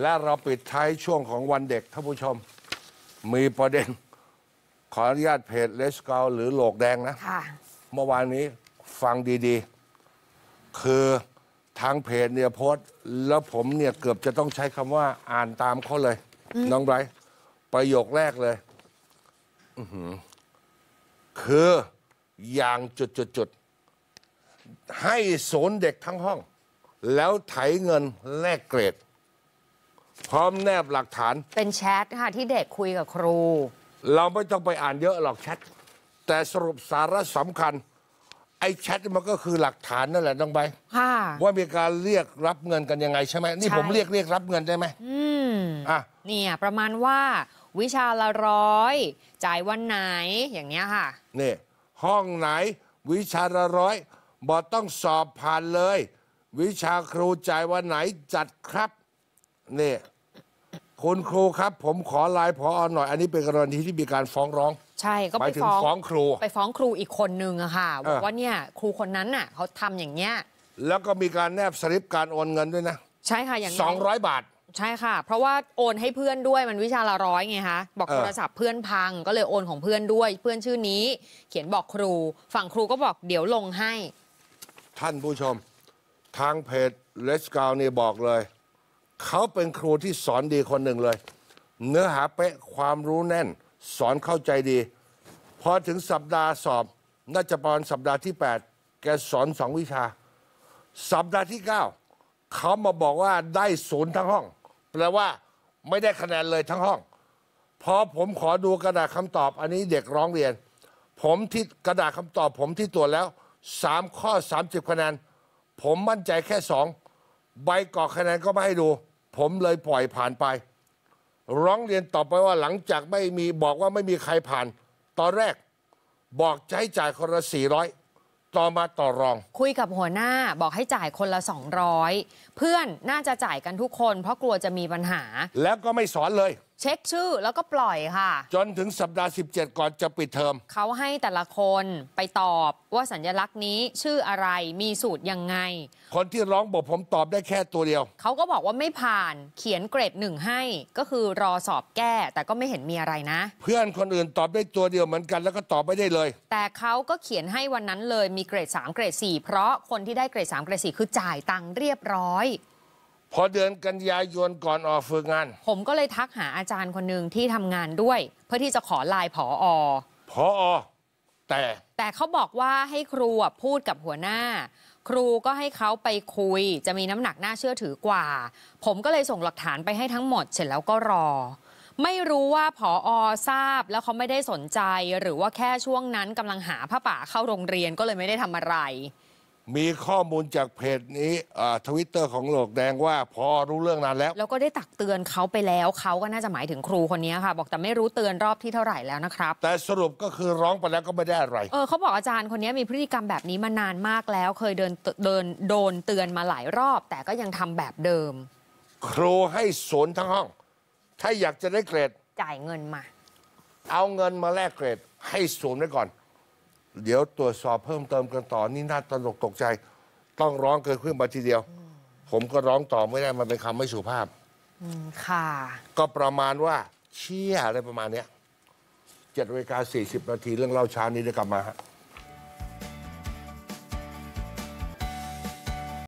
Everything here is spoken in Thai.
และเราปิดท้ายช่วงของวันเด็กท่านผู้ชม มีประเด็นขออนุญาตเพจเลสกาหรือโหลกแดงนะเมื่อวานนี้ฟังดีๆ คือทางเพจเนี่ยโพสต์แล้วผมเนี่ยเกือบจะต้องใช้คำว่าอ่านตามเขาเลย น้องไบรท์ประโยคแรกเลยคืออย่างจุดๆๆให้ศูนย์เด็กทั้งห้อง แล้วไถเงินแลกเกรดพร้อมแนบหลักฐาน เป็นแชทค่ะ ที่เด็กคุยกับครู เราไม่ต้องไปอ่านเยอะหรอกแชทแต่สรุปสาระสำคัญ ไอ้แชทมันก็คือหลักฐานนั่นแหละต้องไปว่ามีการเรียกรับเงินกันยังไงใช่ไหมนี่ผมเรียกเรียกรับเงินได้ไหมอืมอ่ะเนี่ยประมาณว่าวิชาละร้อยจ่ายวันไหนอย่างเนี้ยค่ะ นี่ ห้องไหนวิชาละร้อย บอต้องสอบผ่านเลย วิชาครูจ่ายวันไหนจัดครับนี่คุณครูครับผมขอลายพอหน่อยอันนี้เป็นกรณีที่มีการฟ้องร้อง ใช่ก็ไปถึงฟ้องครูไปฟ้องครูอีกคนนึงอะค่ะบอกว่าเนี่ยครูคนนั้นน่ะเขาทำอย่างเนี้ยแล้วก็มีการแนบสลิปการโอนเงินด้วยนะ ใช่ค่ะอย่างสองร้อยบาท ใช่ค่ะ เพราะว่าโอนให้เพื่อนด้วยมันวิชาละร้อยไงคะบอกโทรศัพท์เพื่อนพังก็เลยโอนของเพื่อนด้วย เพื่อนชื่อนี้ เขียนบอกครูฝั่งครูก็บอกเดี๋ยวลงให้ ท่านผู้ชมทางเพจเลสกาวนี่บอกเลยเขาเป็นครูที่สอนดีคนหนึ่งเลย เนื้อหาเป๊ะความรู้แน่น สอนเข้าใจดีพอถึงสัปดาห์สอบน่าจะประมาณสัปดาห์ที่ 8 แกสอนสองวิชา สัปดาห์ที่ 9เขามาบอกว่าได้ศูนย์ทั้งห้องแปลว่าไม่ได้คะแนนเลยทั้งห้องพอผมขอดูกระดาษคำตอบ อันนี้เด็กร้องเรียน ผมที่กระดาษคำตอบผมที่ตรวจแล้ว3ข้อ30คะแนน ผมมั่นใจแค่2ใบกรอกคะแนนก็ไม่ให้ดู ผมเลยปล่อยผ่านไป ร้องเรียนต่อไปว่าหลังจากไม่มีบอกว่าไม่มีใครผ่าน ตอนแรก บอกจะให้จ่ายคนละ 400 ต่อมาต่อรอง คุยกับหัวหน้าบอกให้จ่ายคนละ 200 เพื่อนน่าจะจ่ายกันทุกคน เพราะกลัวจะมีปัญหา แล้วก็ไม่สอนเลยเช็คชื่อแล้วก็ปล่อยค่ะ จนถึงสัปดาห์ 17 ก่อนจะปิดเทอมเขาให้แต่ละคนไปตอบว่าสัญลักษณ์นี้ชื่ออะไรมีสูตรยังไง คนที่ร้องบอกผมตอบได้แค่ตัวเดียวเขาก็บอกว่าไม่ผ่าน เขียนเกรดหนึ่งให้ ก็คือรอสอบแก้แต่ก็ไม่เห็นมีอะไรนะ เพื่อนคนอื่นตอบได้ตัวเดียวเหมือนกัน แล้วก็ตอบไม่ได้เลย แต่เขาก็เขียนให้วันนั้นเลยมีเกรด 3 เกรด 4 เพราะคนที่ได้เกรด 3 เกรด 4 คือจ่ายตังค์เรียบร้อยพอเดือนกันยายนก่อนออกฝึกงานผมก็เลยทักหาอาจารย์คนหนึ่งที่ทำงานด้วย เพื่อที่จะขอไลน์ผออพออแต่ แต่เขาบอกว่าให้ครูพูดกับหัวหน้า ครูก็ให้เขาไปคุย จะมีน้ำหนักน่าเชื่อถือกว่า ผมก็เลยส่งหลักฐานไปให้ทั้งหมดเสร็จแล้วก็รอ ไม่รู้ว่าผออทราบแล้วเขาไม่ได้สนใจ หรือว่าแค่ช่วงนั้นกำลังหาผ้าป่าเข้าโรงเรียนก็เลยไม่ได้ทำอะไรมีข้อมูลจากเพจนี้ทวิตเตอร์ของโลกแดงว่าพอรู้เรื่องนานแล้วแล้วก็ได้ตักเตือนเขาไปแล้ว เขาก็น่าจะหมายถึงครูคนนี้ค่ะบอกแต่ไม่รู้เตือนรอบที่เท่าไหร่แล้วนะครับ แต่สรุปก็คือร้องไปแล้วก็ไม่ได้อะไรเออเขาบอกอาจารย์คนนี้มีพฤติกรรมแบบนี้มานานมากแล้ว เคยเดินเดินโดนเตือนมาหลายรอบ แต่ก็ยังทำแบบเดิม ครูให้สนทั้งห้องถ้าอยากจะได้เกรด จ่ายเงินมา เอาเงินมาแลกเกรด ให้สูนไว้ก่อนเดี๋ยวตรวจสอบเพิ่มเติมกันต่อ นี่น่าตลกตกใจ ต้องร้องเกินขึ้นมาทีเดียว ผมก็ร้องต่อไม่ได้มันเป็นคำไม่สุภาพค่ะ ก็ประมาณว่า เชี่ยอะไรประมาณเนี้ยเจ็ดเวลาสี่สิบนาทีเรื่องเล่าช้านี้เดี๋ยวกลับมาฮะ